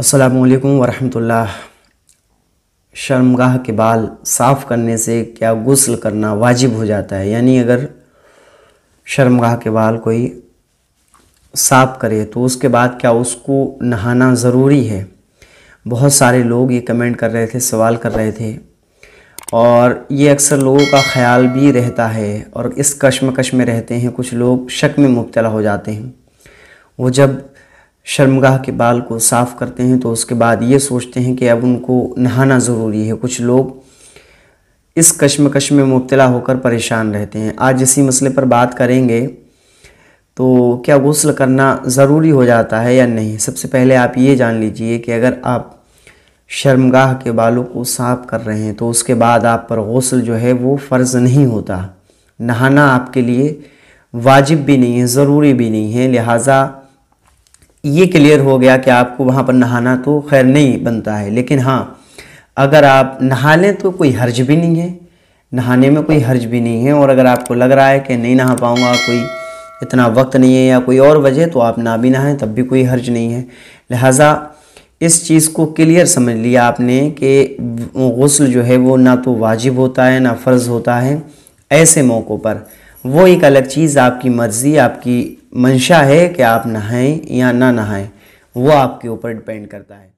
असलकम वरहमतुल्लाह शर्मगाह के बाल साफ़ करने से क्या गसल करना वाजिब हो जाता है यानी अगर शर्मगाह के बाल कोई साफ़ करे तो उसके बाद क्या उसको नहाना ज़रूरी है बहुत सारे लोग ये कमेंट कर रहे थे सवाल कर रहे थे और ये अक्सर लोगों का ख्याल भी रहता है और इस कश्मकश में रहते हैं कुछ लोग शक में मुबतला हो जाते हैं वो जब शर्मगाह के बाल को साफ़ करते हैं तो उसके बाद ये सोचते हैं कि अब उनको नहाना ज़रूरी है कुछ लोग इस कश्मकश में मुबतला होकर परेशान रहते हैं आज इसी मसले पर बात करेंगे तो क्या गसल करना ज़रूरी हो जाता है या नहीं सबसे पहले आप ये जान लीजिए कि अगर आप शर्मगाह के बालों को साफ कर रहे हैं तो उसके बाद आप पर गसल जो है वो फ़र्ज़ नहीं होता नहाना आपके लिए वाजिब भी नहीं है ज़रूरी भी नहीं है लिहाजा ये क्लियर हो गया कि आपको वहाँ पर नहाना तो खैर नहीं बनता है लेकिन हाँ अगर आप नहा लें तो कोई हर्ज भी नहीं है नहाने में कोई हर्ज भी नहीं है और अगर आपको लग रहा है कि नहीं नहा पाऊँगा कोई इतना वक्त नहीं है या कोई और वजह तो आप ना भी नहाएं तब भी कोई हर्ज नहीं है लिहाजा इस चीज़ को क्लियर समझ लिया आपने कि गसल जो है वो ना तो वाजिब होता है ना फ़र्ज़ होता है ऐसे मौक़ों पर वो एक अलग चीज़ आपकी मर्ज़ी आपकी मंशा है कि आप नहाएं या ना नहाएं वो आपके ऊपर डिपेंड करता है